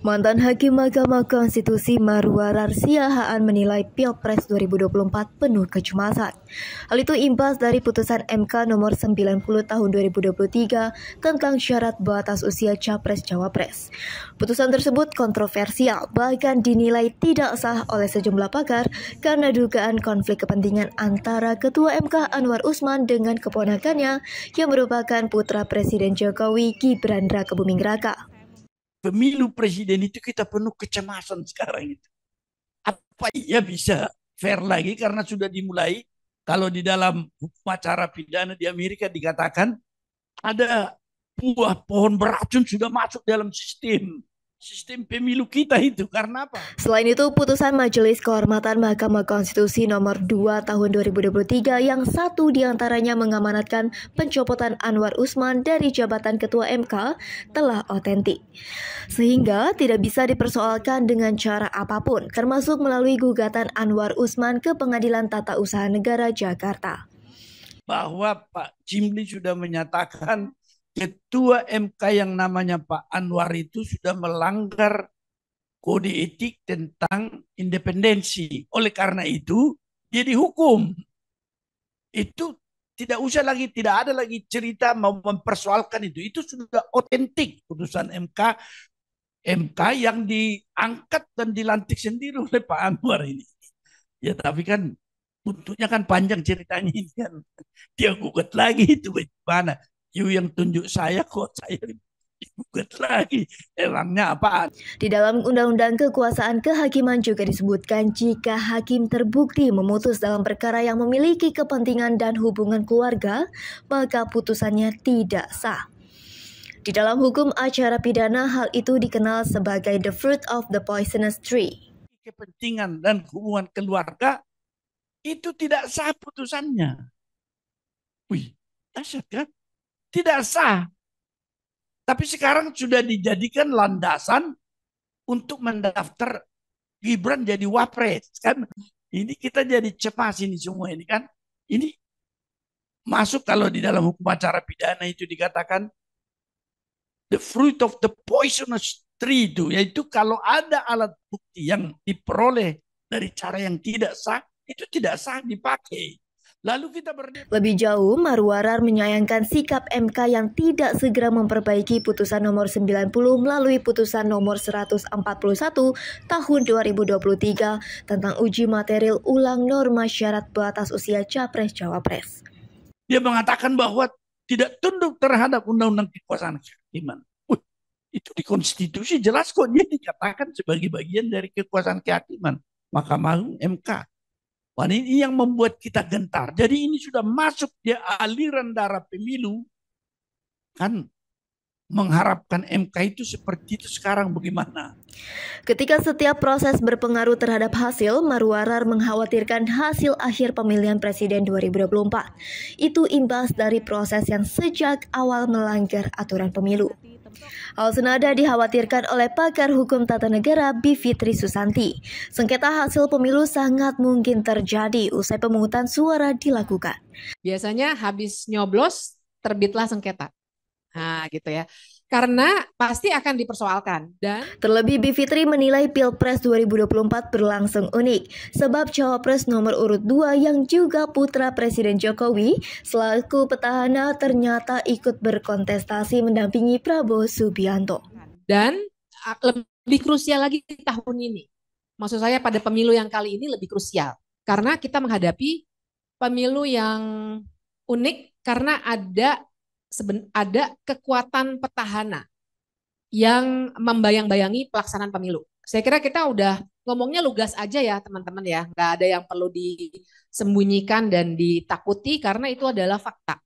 Mantan Hakim Mahkamah Konstitusi Marwar Siahaan menilai Pilpres 2024 penuh kecemasan. Hal itu impas dari putusan MK nomor 90 tahun 2023 tentang syarat batas usia Capres-Cawapres. Putusan tersebut kontroversial, bahkan dinilai tidak sah oleh sejumlah pakar karena dugaan konflik kepentingan antara Ketua MK Anwar Usman dengan keponakannya yang merupakan putra Presiden Jokowi Gibran Raka Buming Raka pemilu presiden itu kita penuh kecemasan sekarang itu. Apa iya bisa fair lagi karena sudah dimulai kalau di dalam hukum acara pidana di Amerika dikatakan ada buah pohon beracun sudah masuk dalam sistem sistem pemilu kita itu karena apa? Selain itu, putusan Majelis Kehormatan Mahkamah Konstitusi nomor 2 tahun 2023 yang satu diantaranya mengamanatkan pencopotan Anwar Usman dari jabatan Ketua MK telah otentik. Sehingga tidak bisa dipersoalkan dengan cara apapun, termasuk melalui gugatan Anwar Usman ke Pengadilan Tata Usaha Negara Jakarta. Bahwa Pak Jimli sudah menyatakan ketua MK yang namanya Pak Anwar itu sudah melanggar kode etik tentang independensi. Oleh karena itu, dia dihukum. Itu tidak usah lagi, tidak ada lagi cerita mau mempersoalkan itu. Itu sudah otentik putusan MK MK yang diangkat dan dilantik sendiri oleh Pak Anwar ini. Ya tapi kan bentuknya kan panjang ceritanya ini kan. Dia gugat lagi itu bagaimana. You yang tunjuk saya kok saya digugat lagi. Emangnya apa? Di dalam Undang-Undang Kekuasaan Kehakiman juga disebutkan jika hakim terbukti memutus dalam perkara yang memiliki kepentingan dan hubungan keluarga, maka putusannya tidak sah. Di dalam hukum acara pidana, hal itu dikenal sebagai the fruit of the poisonous tree. Kepentingan dan hubungan keluarga itu tidak sah putusannya. Wih, dahsyat kan? tidak sah. Tapi sekarang sudah dijadikan landasan untuk mendaftar Gibran jadi wapres kan. Ini kita jadi cemas ini semua ini kan. Ini masuk kalau di dalam hukum acara pidana itu dikatakan the fruit of the poisonous tree itu yaitu kalau ada alat bukti yang diperoleh dari cara yang tidak sah itu tidak sah dipakai. Lalu kita berdebat. Lebih jauh, Marwarar menyayangkan sikap MK yang tidak segera memperbaiki putusan nomor 90 melalui putusan nomor 141 tahun 2023 tentang uji material ulang norma syarat batas usia capres-cawapres. Dia mengatakan bahwa tidak tunduk terhadap undang-undang kekuasaan kehakiman. Wih, itu di konstitusi jelas kok dia dikatakan sebagai bagian dari kekuasaan kehakiman. Mahkamah MK kehidupan ini yang membuat kita gentar. Jadi ini sudah masuk di aliran darah pemilu. Kan mengharapkan MK itu seperti itu sekarang bagaimana? Ketika setiap proses berpengaruh terhadap hasil, Marwarar mengkhawatirkan hasil akhir pemilihan presiden 2024. Itu imbas dari proses yang sejak awal melanggar aturan pemilu. Hal senada dikhawatirkan oleh pakar hukum tata negara Bivitri Susanti. Sengketa hasil pemilu sangat mungkin terjadi usai pemungutan suara dilakukan. Biasanya habis nyoblos terbitlah sengketa. Nah, gitu ya karena pasti akan dipersoalkan. Dan terlebih Bivitri menilai Pilpres 2024 berlangsung unik sebab cawapres nomor urut 2 yang juga putra Presiden Jokowi selaku petahana ternyata ikut berkontestasi mendampingi Prabowo Subianto. Dan lebih krusial lagi tahun ini. Maksud saya pada pemilu yang kali ini lebih krusial karena kita menghadapi pemilu yang unik karena ada seben, ada kekuatan petahana yang membayang-bayangi pelaksanaan pemilu. Saya kira kita udah ngomongnya lugas aja ya teman-teman ya, nggak ada yang perlu disembunyikan dan ditakuti karena itu adalah fakta.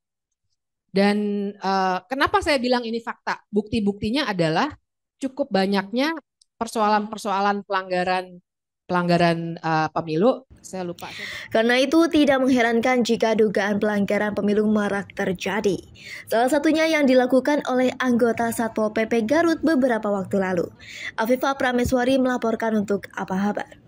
Dan uh, kenapa saya bilang ini fakta? Bukti-buktinya adalah cukup banyaknya persoalan-persoalan pelanggaran pelanggaran uh, pemilu saya lupa karena itu tidak mengherankan jika dugaan pelanggaran pemilu marak terjadi salah satunya yang dilakukan oleh anggota satpol pp Garut beberapa waktu lalu Afifah Prameswari melaporkan untuk apa kabar